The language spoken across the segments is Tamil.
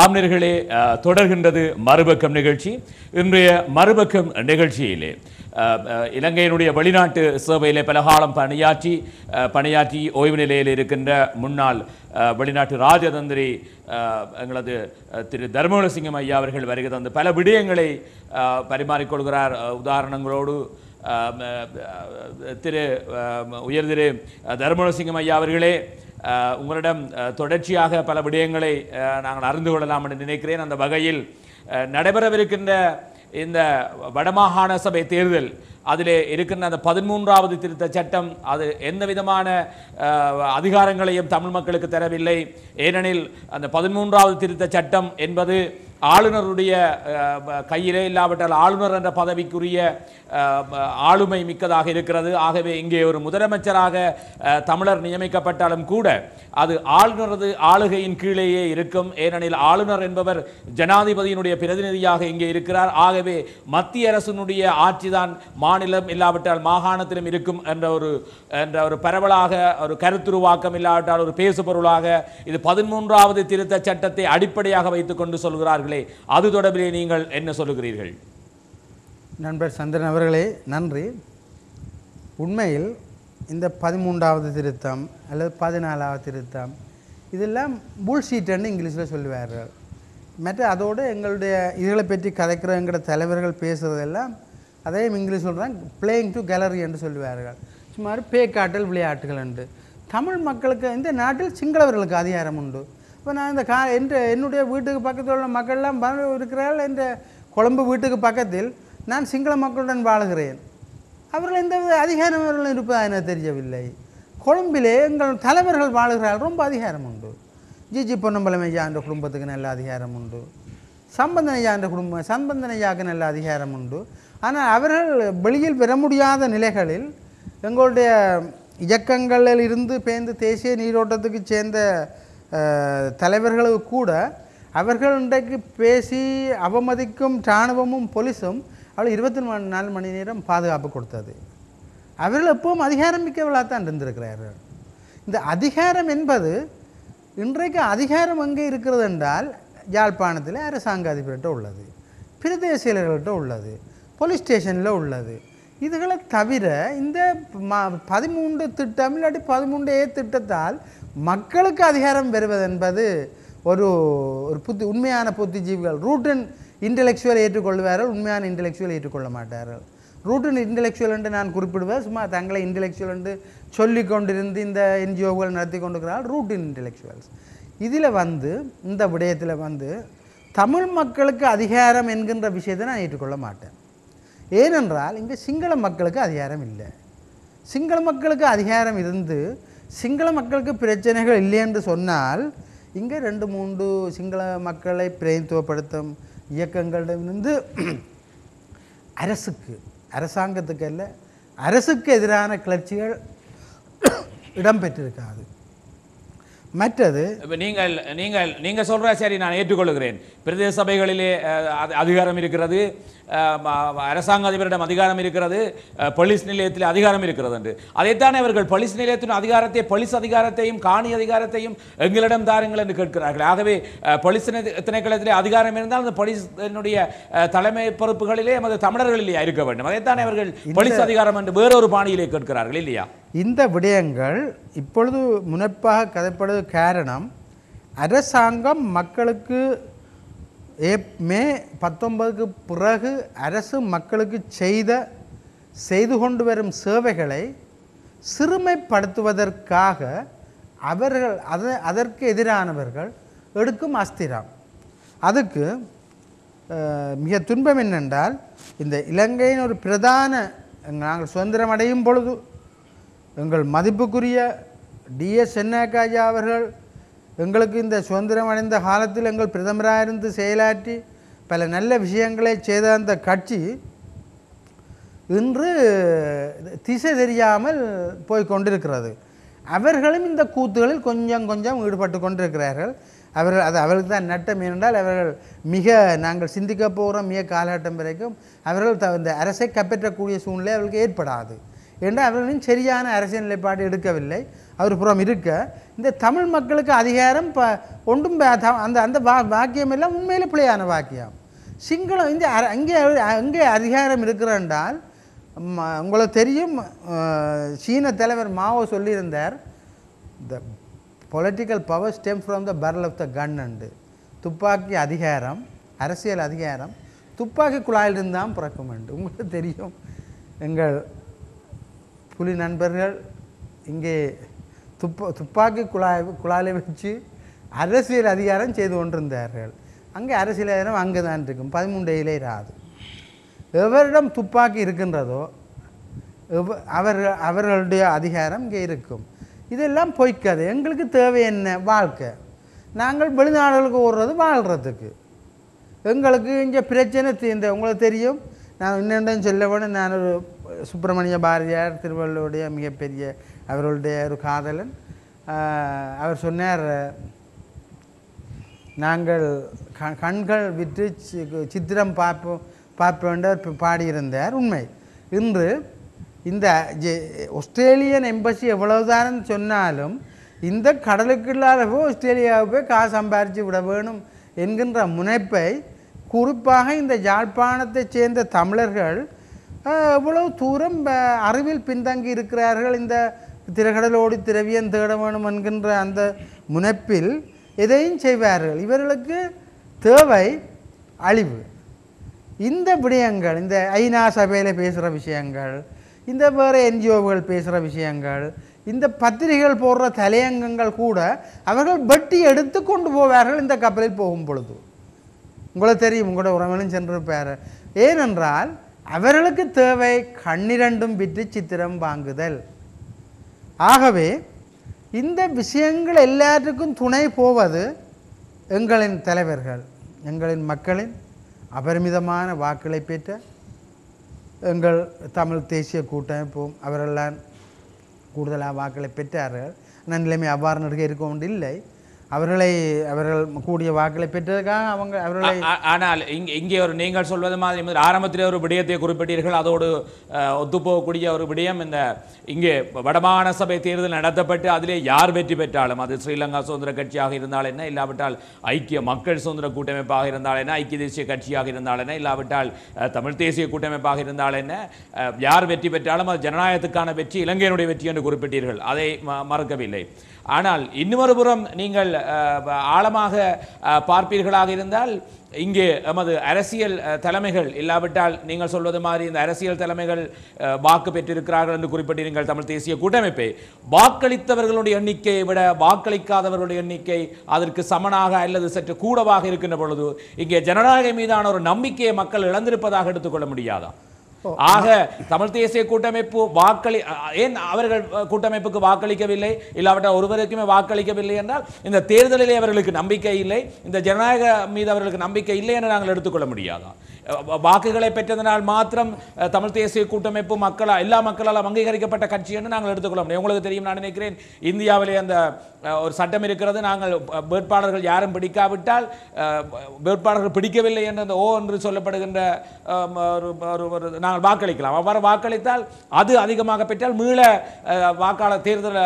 ஆம்னர்களே தொடர்கின்றது மறுபக்கம் நிகழ்ச்சி இன்றைய மறுபக்கம் நிகழ்ச்சியிலே இலங்கையினுடைய வெளிநாட்டு சேவையிலே பலகாலம் பணியாற்றி பணியாற்றி ஓய்வு நிலையில் இருக்கின்ற முன்னாள் வெளிநாட்டு ராஜதந்திரி எங்களது திரு தர்மகுலசிங்கம் ஐயா அவர்கள் வருகை தந்து பல விடயங்களை பரிமாறிக்கொள்கிறார் உதாரணங்களோடு திரு உயர்திரு தர்மகுலசிங்கம் ஐயா அவர்களே உங்களிடம் தொடர்ச்சியாக பல விடயங்களை நாங்கள் அறிந்து கொள்ளலாம் என்று நினைக்கிறேன் அந்த வகையில் நடைபெறவிருக்கின்ற இந்த வடமாகாண சபை தேர்தல் அதில் இருக்கின்ற அந்த பதிமூன்றாவது திருத்த சட்டம் அது எந்த விதமான அதிகாரங்களையும் தமிழ் மக்களுக்கு தரவில்லை ஏனெனில் அந்த பதிமூன்றாவது திருத்த சட்டம் என்பது ஆளுநருடைய கையிலே இல்லாவிட்டால் ஆளுநர் என்ற பதவிக்குரிய ஆளுமை மிக்கதாக இருக்கிறது ஆகவே இங்கே ஒரு முதலமைச்சராக தமிழர் நியமிக்கப்பட்டாலும் கூட அது ஆளுநரது ஆளுகையின் கீழேயே இருக்கும் ஏனெனில் ஆளுநர் என்பவர் ஜனாதிபதியினுடைய பிரதிநிதியாக இங்கே இருக்கிறார் ஆகவே மத்திய அரசினுடைய ஆட்சிதான் மாநிலம் இல்லாவிட்டால் மாகாணத்திலும் இருக்கும் என்ற ஒரு என்ற ஒரு பரவலாக ஒரு கருத்துருவாக்கம் இல்லாவிட்டால் ஒரு பேசுபொருளாக இது பதிமூன்றாவது திருத்த சட்டத்தை அடிப்படையாக வைத்துக்கொண்டு சொல்கிறார்கள் அவர்களே அது தொடர்பிலே நீங்கள் என்ன சொல்லுகிறீர்கள் நண்பர் சந்திரன் அவர்களே நன்றி உண்மையில் இந்த பதிமூன்றாவது திருத்தம் அல்லது பதினாலாவது திருத்தம் இதெல்லாம் புல்ஷீட்டுன்னு இங்கிலீஷில் சொல்லுவார்கள் மற்ற அதோடு எங்களுடைய இதுகளை பற்றி கதைக்கிற எங்களோட தலைவர்கள் பேசுகிறதெல்லாம் அதையும் இங்கிலீஷ் சொல்கிறாங்க பிளேயிங் டு கேலரி என்று சொல்லுவார்கள் சுமார் பேக்காட்டல் விளையாட்டுகள் என்று தமிழ் மக்களுக்கு இந்த நாட்டில் சிங்களவர்களுக்கு அதிகாரம் உண்டு இப்போ நான் இந்த கா என்று என்னுடைய வீட்டுக்கு பக்கத்தில் உள்ள மக்கள்லாம் இருக்கிறார்கள் என்ற கொழம்பு வீட்டுக்கு பக்கத்தில் நான் சிங்கள மக்களுடன் வாழுகிறேன் அவர்கள் எந்த வித அதிகாரம் அவர்கள் இருப்பதாக எனக்கு தெரியவில்லை கொழும்பிலே எங்கள் தலைவர்கள் வாழ்கிறார் ரொம்ப அதிகாரம் உண்டு ஜி ஜி ஐயா என்ற குடும்பத்துக்கு நல்ல அதிகாரம் உண்டு சம்பந்தன் என்ற குடும்பம் சம்பந்தன் நல்ல அதிகாரம் உண்டு ஆனால் அவர்கள் வெளியில் பெற முடியாத நிலைகளில் எங்களுடைய இயக்கங்களில் இருந்து பேர்ந்து தேசிய நீரோட்டத்துக்கு சேர்ந்த தலைவர்களும் கூட அவர்கள் இன்றைக்கு பேசி அவமதிக்கும் இராணுவமும் போலீஸும் அவள் இருபத்தி நாலு மணி நேரம் பாதுகாப்பு கொடுத்தது அவர்கள் எப்பவும் அதிகாரமிக்கவளாக தான் இருந்திருக்கிறார்கள் இந்த அதிகாரம் என்பது இன்றைக்கு அதிகாரம் எங்கே இருக்கிறது என்றால் யாழ்ப்பாணத்தில் அரசாங்க அதிபர்கிட்ட உள்ளது பிரதேசியலர்கள்ட்ட உள்ளது போலீஸ் ஸ்டேஷனில் உள்ளது இதுகளை தவிர இந்த பதிமூன்று திட்டம் இல்லாட்டி பதிமூன்று ஏ திட்டத்தால் மக்களுக்கு அதிகாரம் பெறுவது என்பது ஒரு ஒரு புத்தி உண்மையான புத்திஜீவிகள் ரூட்டன் இன்டெலெக்சுவல் ஏற்றுக்கொள்வார்கள் உண்மையான இன்டெலெக்சுவல் ஏற்றுக்கொள்ள மாட்டார்கள் ரூட்டன் இன்டெலெக்சுவல் என்று நான் குறிப்பிடுவேன் சும்மா தங்களை இன்டெலெக்சுவல் என்று சொல்லி கொண்டிருந்து இந்த என்ஜிஓக்கள் நடத்தி கொண்டிருக்கிறார் ரூட்டின் இன்டெலெக்சுவல்ஸ் இதில் வந்து இந்த விடயத்தில் வந்து தமிழ் மக்களுக்கு அதிகாரம் என்கின்ற விஷயத்தை நான் ஏற்றுக்கொள்ள மாட்டேன் ஏனென்றால் இங்கே சிங்கள மக்களுக்கு அதிகாரம் இல்லை சிங்கள மக்களுக்கு அதிகாரம் இருந்து சிங்கள மக்களுக்கு பிரச்சனைகள் இல்லை என்று சொன்னால் இங்கே ரெண்டு மூன்று சிங்கள மக்களை பிரதிநிதித்துவப்படுத்தும் இயக்கங்களிடமிருந்து அரசுக்கு அரசாங்கத்துக்கு அல்ல அரசுக்கு எதிரான கிளர்ச்சிகள் இடம்பெற்றிருக்காது மற்றது நீங்கள் நீங்கள் நீங்க சொல்ற சரி நான் ஏற்றுக்கொள்கிறேன் பிரதேச சபைகளிலே அதிகாரம் இருக்கிறது அரசாங்க அதிபரிடம் அதிகாரம் இருக்கிறது போலீஸ் நிலையத்தில் அதிகாரம் இருக்கிறது என்று அதைத்தானே அவர்கள் போலீஸ் நிலையத்தின் அதிகாரத்தை போலீஸ் அதிகாரத்தையும் காணி அதிகாரத்தையும் எங்களிடம் தாருங்கள் என்று கேட்கிறார்கள் ஆகவே போலீஸ் திணைக்களத்திலே அதிகாரம் இருந்தால் அந்த போலீஸினுடைய தலைமை பொறுப்புகளிலே நமது தமிழர்களிலேயே இருக்க வேண்டும் அதைத்தானே அவர்கள் போலீஸ் அதிகாரம் என்று வேறொரு பாணியிலே கேட்கிறார்கள் இல்லையா இந்த விடயங்கள் இப்பொழுது முனைப்பாக கதைப்படுவது காரணம் அரசாங்கம் மக்களுக்கு ஏ மே பத்தொன்பதுக்கு பிறகு அரசு மக்களுக்கு செய்த செய்து கொண்டு வரும் சேவைகளை சிறுமைப்படுத்துவதற்காக அவர்கள் அதை அதற்கு எதிரானவர்கள் எடுக்கும் அஸ்திரம் அதுக்கு மிக துன்பம் என்னென்றால் இந்த இலங்கையின் ஒரு பிரதான நாங்கள் சுதந்திரம் அடையும் பொழுது எங்கள் மதிப்புக்குரிய டிஎஸ் சென்னாக்காஜா அவர்கள் எங்களுக்கு இந்த சுதந்திரம் அடைந்த காலத்தில் எங்கள் பிரதமராக இருந்து செயலாற்றி பல நல்ல விஷயங்களை செய்த அந்த கட்சி இன்று திசை தெரியாமல் போய் கொண்டிருக்கிறது அவர்களும் இந்த கூத்துகளில் கொஞ்சம் கொஞ்சம் ஈடுபட்டு கொண்டிருக்கிறார்கள் அவர்கள் அது அவர்களுக்கு தான் நட்டம் என்றால் அவர்கள் மிக நாங்கள் சிந்திக்க போகிறோம் மிக காலகட்டம் வரைக்கும் அவர்கள் த இந்த அரசை கப்பற்றக்கூடிய சூழ்நிலை அவர்களுக்கு ஏற்படாது என்று அவர்களின் சரியான அரசியல் நிலைப்பாடு எடுக்கவில்லை அவர் புறம் இருக்க இந்த தமிழ் மக்களுக்கு அதிகாரம் ப ஒன்றும் அந்த அந்த வா வாக்கியம் எல்லாம் உண்மையில் பிள்ளையான வாக்கியம் சிங்களம் இந்த அங்கே அங்கே அதிகாரம் இருக்கிறால் உங்களுக்கு தெரியும் சீன தலைவர் மாவோ சொல்லியிருந்தார் the political power stem from the barrel of the gun and துப்பாக்கி அதிகாரம் அரசியல் அதிகாரம் துப்பாக்கி குழாயிலிருந்தான் பிறக்கும் என்று உங்களுக்கு தெரியும் எங்கள் புலி நண்பர்கள் இங்கே துப்பா துப்பாக்கி குழாய் குழாயில் வச்சு அரசியல் அதிகாரம் செய்து கொண்டிருந்தார்கள் அங்கே அரசியல் அதிகாரம் அங்கே தான் இருக்கும் இலை ராது எவரிடம் துப்பாக்கி இருக்கின்றதோ அவர் அவர்களுடைய அதிகாரம் இங்கே இருக்கும் இதெல்லாம் பொய்க்காது எங்களுக்கு தேவை என்ன வாழ்க்கை நாங்கள் வெளிநாடுகளுக்கு ஓடுறது வாழ்கிறதுக்கு எங்களுக்கு இங்கே பிரச்சனை தீர்ந்த உங்களுக்கு தெரியும் நான் இன்னொன்றும் சொல்ல வேணும் நான் ஒரு சுப்பிரமணிய பாரதியார் திருவள்ளுவருடைய மிகப்பெரிய அவர்களுடைய ஒரு காதலன் அவர் சொன்னார் நாங்கள் கண்கள் விற்று சித்திரம் பார்ப்போம் பார்ப்பேன் பாடியிருந்தார் உண்மை இன்று இந்த ஆஸ்திரேலியன் எம்பசி எவ்வளவுதான் சொன்னாலும் இந்த கடலுக்குள்ளால போய் ஆஸ்திரேலியாவை போய் காசு சம்பாரித்து விட வேணும் என்கின்ற முனைப்பை குறிப்பாக இந்த யாழ்ப்பாணத்தைச் சேர்ந்த தமிழர்கள் இவ்வளவு தூரம் அறிவில் பின்தங்கி இருக்கிறார்கள் இந்த திரகடலோடு திரவியம் தேட வேணும் என்கின்ற அந்த முனைப்பில் எதையும் செய்வார்கள் இவர்களுக்கு தேவை அழிவு இந்த விடயங்கள் இந்த ஐநா சபையில் பேசுகிற விஷயங்கள் இந்த வேறு என்ஜிஓவுகள் பேசுகிற விஷயங்கள் இந்த பத்திரிகைகள் போடுற தலையங்கங்கள் கூட அவர்கள் வெட்டி எடுத்து கொண்டு போவார்கள் இந்த கப்பலில் போகும் பொழுது உங்களுக்கு தெரியும் உங்களோட சென்று சென்றிருப்பார் ஏனென்றால் அவர்களுக்கு தேவை கண்ணிரண்டும் விற்று சித்திரம் வாங்குதல் ஆகவே இந்த விஷயங்கள் எல்லாத்துக்கும் துணை போவது எங்களின் தலைவர்கள் எங்களின் மக்களின் அபரிமிதமான வாக்குகளை பெற்ற எங்கள் தமிழ் தேசிய கூட்டமைப்பும் அவரெல்லாம் கூடுதலாக வாக்களை பெற்றார்கள் ஆனால் நிலைமை அவ்வாறு நிறைய இருக்க ஒன்று இல்லை அவர்களை அவர்கள் கூடிய வாக்களை பெற்றதுக்காக அவங்க அவர்களை ஆனால் இங்கே இங்கே ஒரு நீங்கள் சொல்வது மாதிரி ஆரம்பத்தில் ஒரு விடயத்தை குறிப்பிட்டீர்கள் அதோடு ஒத்துப்போகக்கூடிய ஒரு விடயம் இந்த இங்கே வடமாகாண சபை தேர்தல் நடத்தப்பட்டு அதிலே யார் வெற்றி பெற்றாலும் அது ஸ்ரீலங்கா சுதந்திர கட்சியாக இருந்தால் என்ன இல்லாவிட்டால் ஐக்கிய மக்கள் சுதந்திர கூட்டமைப்பாக இருந்தால் என்ன ஐக்கிய தேசிய கட்சியாக இருந்தால் என்ன இல்லாவிட்டால் தமிழ் தேசிய கூட்டமைப்பாக இருந்தால் என்ன யார் வெற்றி பெற்றாலும் அது ஜனநாயகத்துக்கான வெற்றி இலங்கையினுடைய வெற்றி என்று குறிப்பிட்டீர்கள் அதை மறக்கவில்லை ஆனால் இன்னொரு புறம் நீங்கள் ஆழமாக பார்ப்பீர்களாக இருந்தால் இங்கே எமது அரசியல் தலைமைகள் இல்லாவிட்டால் நீங்கள் சொல்வது மாதிரி இந்த அரசியல் தலைமைகள் வாக்கு பெற்றிருக்கிறார்கள் என்று குறிப்பிட்டிருங்கள் தமிழ் தேசிய கூட்டமைப்பை வாக்களித்தவர்களுடைய எண்ணிக்கையை விட வாக்களிக்காதவர்களுடைய எண்ணிக்கை அதற்கு சமனாக அல்லது சற்று கூடவாக இருக்கின்ற பொழுது இங்கே ஜனநாயகம் மீதான ஒரு நம்பிக்கையை மக்கள் இழந்திருப்பதாக எடுத்துக்கொள்ள முடியாதான் ஆக தமிழ் தேசிய கூட்டமைப்பு வாக்களி ஏன் அவர்கள் கூட்டமைப்புக்கு வாக்களிக்கவில்லை இல்லாவிட்டால் ஒருவருக்குமே வாக்களிக்கவில்லை என்றால் இந்த தேர்தலிலே அவர்களுக்கு நம்பிக்கை இல்லை இந்த ஜனநாயக மீது அவர்களுக்கு நம்பிக்கை இல்லை என்று நாங்கள் எடுத்துக்கொள்ள முடியாதா வாக்குகளை பெற்றதனால் மாத்திரம் தமிழ் தேசிய கூட்டமைப்பு மக்களா எல்லா மக்களால் அங்கீகரிக்கப்பட்ட கட்சி என்று நாங்கள் எடுத்துக்கொள்ள முடியும் உங்களுக்கு தெரியும் நான் நினைக்கிறேன் இந்தியாவிலே அந்த ஒரு சட்டம் இருக்கிறது நாங்கள் வேட்பாளர்கள் யாரும் பிடிக்காவிட்டால் வேட்பாளர்கள் பிடிக்கவில்லை என்ற அந்த ஓ என்று சொல்லப்படுகின்ற ஒரு ஒரு நாங்கள் வாக்களிக்கலாம் அவ்வாறு வாக்களித்தால் அது அதிகமாக பெற்றால் மீள வாக்காளர் தேர்தல்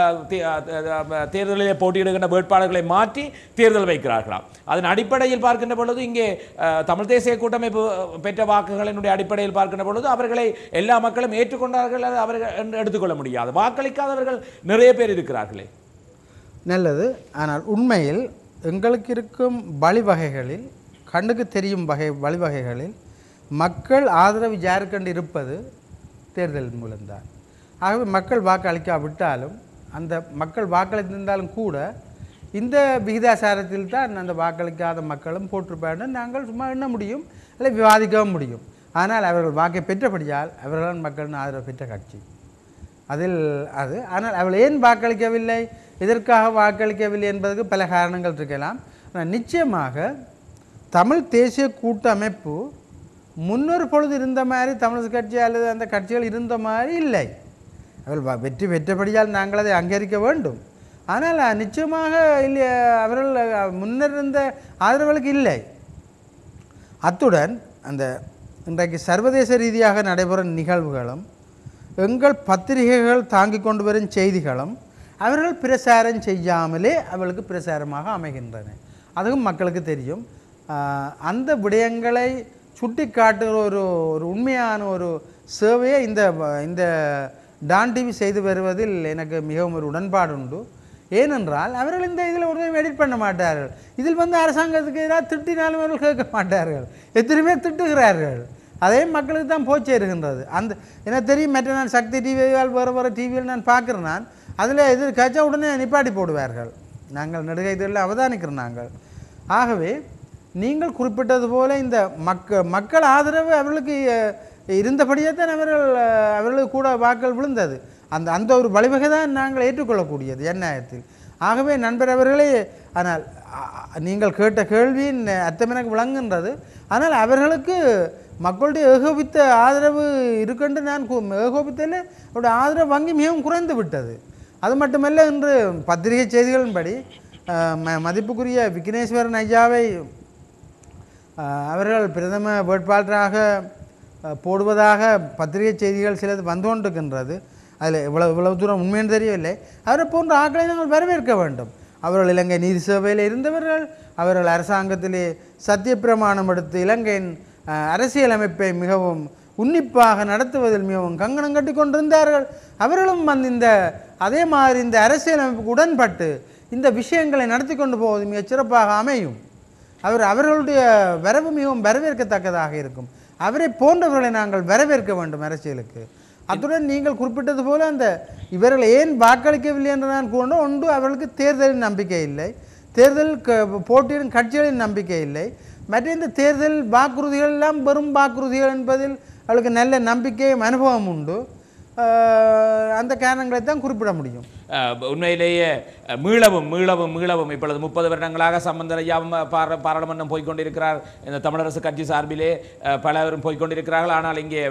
தேர்தலிலே போட்டியிடுகின்ற வேட்பாளர்களை மாற்றி தேர்தல் வைக்கிறார்களாம் அதன் அடிப்படையில் பார்க்கின்ற பொழுது இங்கே தமிழ் தேசிய கூட்டமைப்பு பெற்ற வாக்குகளினுடைய அடிப்படையில் பார்க்கின்ற பொழுது அவர்களை எல்லா மக்களும் ஏற்றுக்கொண்டார்கள் அவர்கள் எடுத்துக்கொள்ள முடியாது வாக்களிக்காதவர்கள் நிறைய பேர் இருக்கிறார்களே நல்லது ஆனால் உண்மையில் எங்களுக்கு இருக்கும் வழிவகைகளில் கண்ணுக்கு தெரியும் வகை வழிவகைகளில் மக்கள் ஆதரவு ஜார்க்கண்ட் இருப்பது தேர்தல் மூலம்தான் ஆகவே மக்கள் வாக்களிக்காவிட்டாலும் அந்த மக்கள் வாக்களித்திருந்தாலும் கூட இந்த விகிதாசாரத்தில் தான் அந்த வாக்களிக்காத மக்களும் போட்டிருப்பார்கள் நாங்கள் சும்மா எண்ண முடியும் இல்லை விவாதிக்கவும் முடியும் ஆனால் அவர்கள் வாக்கை பெற்றபடியால் அவர்களால் மக்களின் ஆதரவு பெற்ற கட்சி அதில் அது ஆனால் அவள் ஏன் வாக்களிக்கவில்லை எதற்காக வாக்களிக்கவில்லை என்பதற்கு பல காரணங்கள் இருக்கலாம் ஆனால் நிச்சயமாக தமிழ் தேசிய கூட்டமைப்பு முன்னொரு பொழுது இருந்த மாதிரி தமிழ் கட்சி அல்லது அந்த கட்சிகள் இருந்த மாதிரி இல்லை அவர்கள் வெற்றி பெற்றபடியால் நாங்கள் அதை அங்கீகரிக்க வேண்டும் ஆனால் நிச்சயமாக இல்லை அவர்கள் முன்னர் இருந்த ஆதரவுகளுக்கு இல்லை அத்துடன் அந்த இன்றைக்கு சர்வதேச ரீதியாக நடைபெறும் நிகழ்வுகளும் எங்கள் பத்திரிகைகள் தாங்கி கொண்டு வரும் செய்திகளும் அவர்கள் பிரசாரம் செய்யாமலே அவளுக்கு பிரசாரமாக அமைகின்றன அதுவும் மக்களுக்கு தெரியும் அந்த விடயங்களை சுட்டி காட்டுகிற ஒரு ஒரு உண்மையான ஒரு சேவையை இந்த இந்த டான் டிவி செய்து வருவதில் எனக்கு மிகவும் ஒரு உடன்பாடு உண்டு ஏனென்றால் அவர்கள் இந்த இதில் ஒருவரும் எடிட் பண்ண மாட்டார்கள் இதில் வந்து அரசாங்கத்துக்கு எதிராக திட்டினாலும் அவர்கள் கேட்க மாட்டார்கள் எத்தனையுமே திட்டுகிறார்கள் அதே மக்களுக்கு தான் போய் அந்த எனக்கு தெரியும் மற்ற நான் சக்தி டிவியால் வர வர டிவியில் நான் பார்க்குறேன் நான் அதில் எதிர் உடனே நிப்பாட்டி போடுவார்கள் நாங்கள் நடுகை இதில் அவதானிக்கிறோம் நாங்கள் ஆகவே நீங்கள் குறிப்பிட்டது போல இந்த மக்க மக்கள் ஆதரவு அவர்களுக்கு இருந்தபடியே தான் அவர்கள் அவர்களுக்கு கூட வாக்கள் விழுந்தது அந்த அந்த ஒரு வழிவகை தான் நாங்கள் ஏற்றுக்கொள்ளக்கூடியது எந்நாயத்தில் ஆகவே நண்பர் அவர்களே ஆனால் நீங்கள் கேட்ட கேள்வியின் அத்தம் எனக்கு விளங்குகின்றது ஆனால் அவர்களுக்கு மக்களுடைய ஏகோபித்த ஆதரவு இருக்கென்று நான் ஏகோபித்தல அவருடைய ஆதரவு வங்கி மிகவும் குறைந்து விட்டது அது மட்டுமல்ல இன்று பத்திரிகை செய்திகளின்படி மதிப்புக்குரிய விக்னேஸ்வரன் ஐயாவை அவர்கள் பிரதம வேட்பாளராக போடுவதாக பத்திரிகை செய்திகள் சிலது வந்து கொண்டிருக்கின்றது அதில் இவ்வளவு இவ்வளவு தூரம் உண்மைன்னு தெரியவில்லை அவரை போன்ற ஆட்களை நாங்கள் வரவேற்க வேண்டும் அவர்கள் இலங்கை நீதி சபையில் இருந்தவர்கள் அவர்கள் அரசாங்கத்திலே சத்திய பிரமாணம் எடுத்து இலங்கையின் அரசியலமைப்பை மிகவும் உன்னிப்பாக நடத்துவதில் மிகவும் கங்கணம் கட்டி கொண்டிருந்தார்கள் அவர்களும் வந்து இந்த அதே மாதிரி இந்த அரசியலமைப்புக்கு உடன்பட்டு இந்த விஷயங்களை நடத்தி கொண்டு போவது மிகச் சிறப்பாக அமையும் அவர் அவர்களுடைய வரவு மிகவும் வரவேற்கத்தக்கதாக இருக்கும் அவரை போன்றவர்களை நாங்கள் வரவேற்க வேண்டும் அரசியலுக்கு அத்துடன் நீங்கள் குறிப்பிட்டது போல அந்த இவர்கள் ஏன் வாக்களிக்கவில்லை என்று நான் கூறினோம் ஒன்று அவர்களுக்கு தேர்தலின் நம்பிக்கை இல்லை தேர்தல் போட்டியிடும் கட்சிகளின் நம்பிக்கை இல்லை மற்ற இந்த தேர்தல் வாக்குறுதிகள் எல்லாம் வெறும் வாக்குறுதிகள் என்பதில் அவளுக்கு நல்ல நம்பிக்கையும் அனுபவம் உண்டு அந்த காரணங்களை தான் குறிப்பிட முடியும் உண்மையிலேயே மீளவும் மீளவும் மீளவும் இப்பொழுது முப்பது வருடங்களாக சம்பந்தரையாவும் பார பாராளுமன்றம் போய்கொண்டிருக்கிறார் இந்த தமிழரசு கட்சி சார்பிலே பலரும் போய்கொண்டிருக்கிறார்கள் ஆனால் இங்கே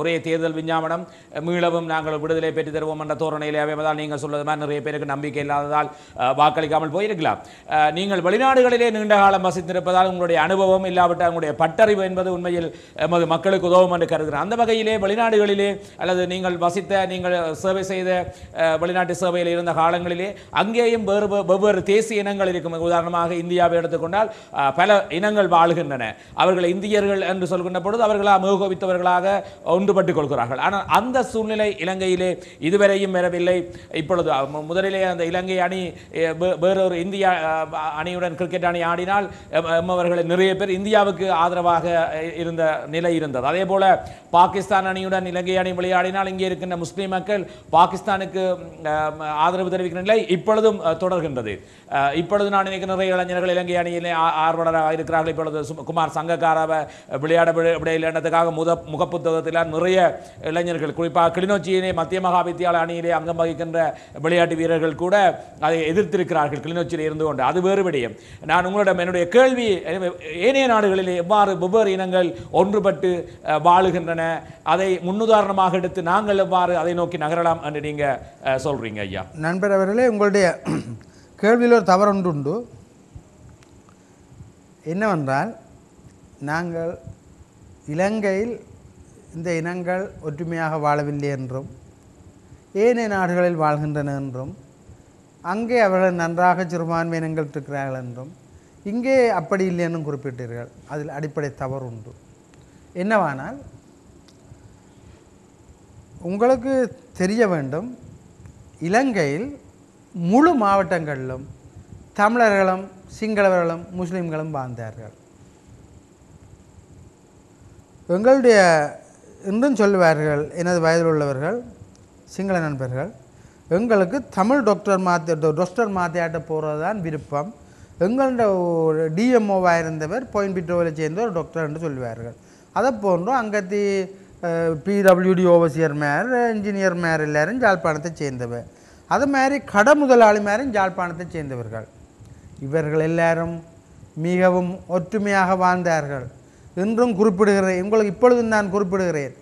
ஒரே தேர்தல் விஞ்ஞாபனம் மீளவும் நாங்கள் விடுதலை பெற்று தருவோம் என்ற தோரணையிலே அமைவதால் நீங்கள் சொல்வது மாதிரி நிறைய பேருக்கு நம்பிக்கை இல்லாததால் வாக்களிக்காமல் போயிருக்கலாம் நீங்கள் வெளிநாடுகளிலே நீண்ட காலம் வசித்திருப்பதால் உங்களுடைய அனுபவம் இல்லாவிட்டால் உங்களுடைய பட்டறிவு என்பது உண்மையில் எமது மக்களுக்கு உதவும் என்று கருதுகிறேன் அந்த வகையிலே வெளிநாடுகளிலே அல்லது நீங்கள் வசித்த நீங்கள் சேவை செய்த வெளிநாட்டு சபையில் இருந்த காலங்களிலே அங்கேயும் வேறு வெவ்வேறு தேசிய இனங்கள் இருக்கும் உதாரணமாக இந்தியாவை எடுத்துக்கொண்டால் பல இனங்கள் வாழ்கின்றன அவர்கள் இந்தியர்கள் என்று சொல்கின்ற பொழுது அவர்களாக மேகோபித்தவர்களாக ஒன்றுபட்டுக் கொள்கிறார்கள் ஆனால் அந்த சூழ்நிலை இலங்கையிலே இதுவரையும் வரவில்லை இப்பொழுது முதலிலே அந்த இலங்கை அணி வேறொரு இந்தியா அணியுடன் கிரிக்கெட் அணி ஆடினால் அவர்கள் நிறைய பேர் இந்தியாவுக்கு ஆதரவாக இருந்த நிலை இருந்தது அதே போல பாகிஸ்தான் அணியுடன் இலங்கை அணி விளையாடினால் இங்கே இருக்கின்ற முஸ்லீம் மக்கள் பாகிஸ்தானுக்கு ஆதரவு தெரிவிக்கிற நிலை இப்பொழுதும் தொடர்கின்றது இப்பொழுது நான் நினைக்கிற நிறைய இளைஞர்கள் இலங்கை அணியிலே ஆர்வலராக இருக்கிறார்கள் இப்பொழுது குமார் சங்கக்காராவை விளையாட விடையில் எண்ணத்துக்காக முத முகப்புத்தகத்தில் நிறைய இளைஞர்கள் குறிப்பாக கிளிநொச்சியிலே மத்திய மகா வித்தியாலய அணியிலே அங்கம் வகிக்கின்ற விளையாட்டு வீரர்கள் கூட அதை எதிர்த்திருக்கிறார்கள் கிளிநொச்சியில் இருந்து கொண்டு அது வேறு விடயம் நான் உங்களிடம் என்னுடைய கேள்வி ஏனைய நாடுகளில் எவ்வாறு வெவ்வேறு இனங்கள் ஒன்றுபட்டு வாழுகின்றன அதை முன்னுதாரணமாக எடுத்து நாங்கள் எவ்வாறு அதை நோக்கி நகரலாம் என்று நீங்கள் சொல்கிறீங்க ஐயா நண்பர் அவர்களே உங்களுடைய கேள்வியில் ஒரு தவறொன்று உண்டு என்னவென்றால் நாங்கள் இலங்கையில் இந்த இனங்கள் ஒற்றுமையாக வாழவில்லை என்றும் ஏனைய நாடுகளில் வாழ்கின்றன என்றும் அங்கே அவர்கள் நன்றாக சிறுபான்மை இனங்கள் இருக்கிறார்கள் என்றும் இங்கே அப்படி இல்லை என்றும் குறிப்பிட்டீர்கள் அதில் அடிப்படை தவறு உண்டு என்னவானால் உங்களுக்கு தெரிய வேண்டும் இலங்கையில் முழு மாவட்டங்களிலும் தமிழர்களும் சிங்களவர்களும் முஸ்லீம்களும் வாழ்ந்தார்கள் எங்களுடைய இன்றும் சொல்லுவார்கள் எனது வயதில் உள்ளவர்கள் சிங்கள நண்பர்கள் எங்களுக்கு தமிழ் டாக்டர் மாற்றி டாக்டர் மாற்றியாட்ட போகிறது தான் விருப்பம் எங்கள்ட டிஎம்ஓவாக இருந்தவர் பொயின் பிட்ரோவில் சேர்ந்த ஒரு டாக்டர் என்று சொல்லுவார்கள் அதை போன்றும் அங்கத்தி பிடபிள்யூடி இன்ஜினியர் மேர் எல்லாரும் ஜாழ்ப்பாணத்தை சேர்ந்தவர் அது மாதிரி கட முதலாளிமாரும் ஜாழ்ப்பாணத்தை சேர்ந்தவர்கள் இவர்கள் எல்லாரும் மிகவும் ஒற்றுமையாக வாழ்ந்தார்கள் என்றும் குறிப்பிடுகிறேன் உங்களுக்கு இப்பொழுதும் நான் குறிப்பிடுகிறேன்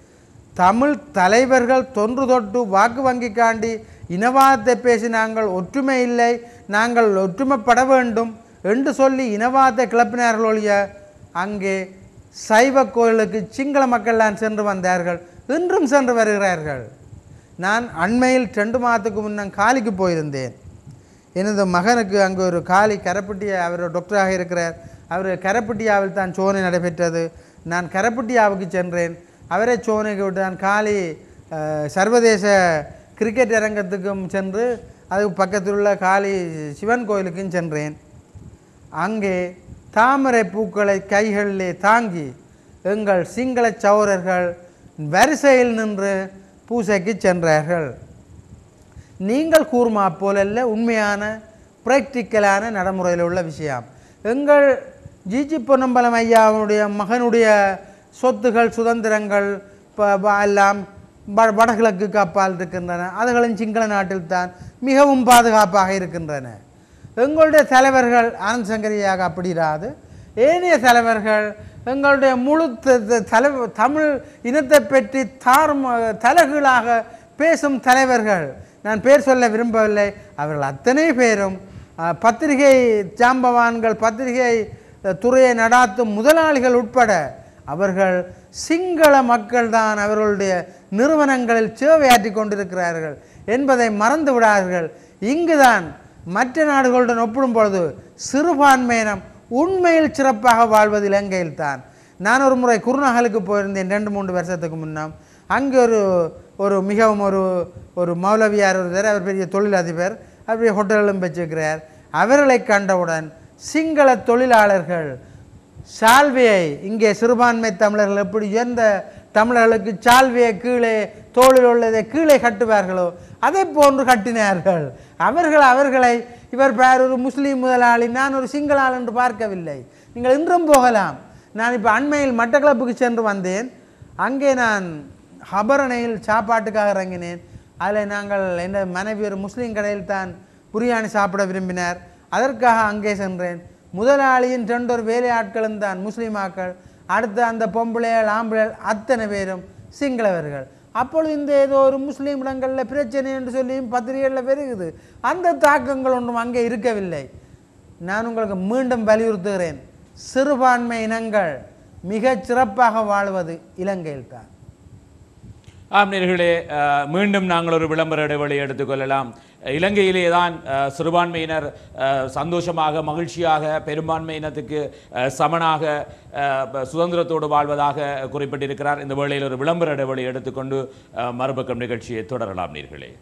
தமிழ் தலைவர்கள் தொன்று தொட்டு வாக்கு வங்கிக்காண்டி இனவாதத்தை பேசி நாங்கள் ஒற்றுமை இல்லை நாங்கள் ஒற்றுமைப்பட வேண்டும் என்று சொல்லி இனவாதத்தை கிளப்பினார்கள் ஒழிய அங்கே சைவ கோயிலுக்கு சிங்கள மக்கள்லாம் சென்று வந்தார்கள் இன்றும் சென்று வருகிறார்கள் நான் அண்மையில் ரெண்டு மாதத்துக்கு முன்னே காலிக்கு போயிருந்தேன் எனது மகனுக்கு அங்கு ஒரு காலி கரப்பட்டியா அவர் டாக்டராக இருக்கிறார் அவர் கரப்பட்டியாவில் தான் சோனை நடைபெற்றது நான் கரப்பட்டியாவுக்கு சென்றேன் அவரே சோனைக்கு விட்டு நான் காலி சர்வதேச கிரிக்கெட் அரங்கத்துக்கும் சென்று அது பக்கத்தில் உள்ள காளி சிவன் கோயிலுக்கும் சென்றேன் அங்கே தாமரை பூக்களை கைகளிலே தாங்கி எங்கள் சிங்கள சௌரர்கள் வரிசையில் நின்று பூசைக்கு சென்றார்கள் நீங்கள் கூறுமா போலல்ல உண்மையான ப்ராக்டிக்கலான நடைமுறையில் உள்ள விஷயம் எங்கள் ஜிஜி பொன்னம்பலம் ஐயாவுடைய மகனுடைய சொத்துகள் சுதந்திரங்கள் எல்லாம் வடகிழக்கு காப்பால் இருக்கின்றன அதுகளின் சிங்கள நாட்டில்தான் மிகவும் பாதுகாப்பாக இருக்கின்றன எங்களுடைய தலைவர்கள் ஆனந்த் சங்கரியாக அப்படிராது ஏனைய தலைவர்கள் எங்களுடைய முழு தலை தமிழ் இனத்தை பற்றி தார் தலைகளாக பேசும் தலைவர்கள் நான் பேர் சொல்ல விரும்பவில்லை அவர்கள் அத்தனை பேரும் பத்திரிகை ஜாம்பவான்கள் பத்திரிகை துறையை நடாத்தும் முதலாளிகள் உட்பட அவர்கள் சிங்கள மக்கள்தான் அவர்களுடைய நிறுவனங்களில் சேவையாற்றி கொண்டிருக்கிறார்கள் என்பதை மறந்து விடார்கள் இங்குதான் மற்ற நாடுகளுடன் ஒப்பிடும் பொழுது சிறுபான்மையினம் உண்மையில் சிறப்பாக வாழ்வது இலங்கையில் தான் நான் ஒரு முறை குருநகலுக்கு போயிருந்தேன் ரெண்டு மூன்று வருஷத்துக்கு முன்னால் அங்கே ஒரு ஒரு மிகவும் ஒரு ஒரு மௌலவியார் ஒருத்தர் அவர் பெரிய தொழிலதிபர் அவருடைய ஹோட்டல்களும் வச்சிருக்கிறார் அவர்களை கண்டவுடன் சிங்கள தொழிலாளர்கள் சால்வையை இங்கே சிறுபான்மை தமிழர்கள் எப்படி உயர்ந்த தமிழர்களுக்கு சால்வையை கீழே தோளில் உள்ளதை கீழே கட்டுவார்களோ அதை போன்று கட்டினார்கள் அவர்கள் அவர்களை இவர் பேர் ஒரு முஸ்லீம் முதலாளி நான் ஒரு சிங்களால் என்று பார்க்கவில்லை நீங்கள் இன்றும் போகலாம் நான் இப்போ அண்மையில் மட்டக்களப்புக்கு சென்று வந்தேன் அங்கே நான் ஹபரணையில் சாப்பாட்டுக்காக இறங்கினேன் அதில் நாங்கள் என் மனைவி ஒரு முஸ்லீம் கடையில் தான் பிரியாணி சாப்பிட விரும்பினார் அதற்காக அங்கே சென்றேன் முதலாளியின் வேலை வேலையாட்களும் தான் முஸ்லீமாக்கள் அடுத்த அந்த பொம்பளையல் ஆம்பளையல் அத்தனை பேரும் சிங்களவர்கள் அப்பொழுது இந்த ஏதோ ஒரு முஸ்லீம் இடங்களில் பிரச்சனை என்று சொல்லியும் பத்திரிகைகளில் பெருகுது அந்த தாக்கங்கள் ஒன்றும் அங்கே இருக்கவில்லை நான் உங்களுக்கு மீண்டும் வலியுறுத்துகிறேன் சிறுபான்மை இனங்கள் மிகச் சிறப்பாக வாழ்வது இலங்கையில்தான் ஆம் நேர்களே மீண்டும் நாங்கள் ஒரு விளம்பர இடைவெளி எடுத்துக்கொள்ளலாம் இலங்கையிலே தான் சிறுபான்மையினர் சந்தோஷமாக மகிழ்ச்சியாக பெரும்பான்மையினத்துக்கு சமனாக சுதந்திரத்தோடு வாழ்வதாக குறிப்பிட்டிருக்கிறார் இந்த வேளையில் ஒரு விளம்பர இடைவெளி எடுத்துக்கொண்டு மறுபக்கம் நிகழ்ச்சியை தொடரலாம் நீர்களே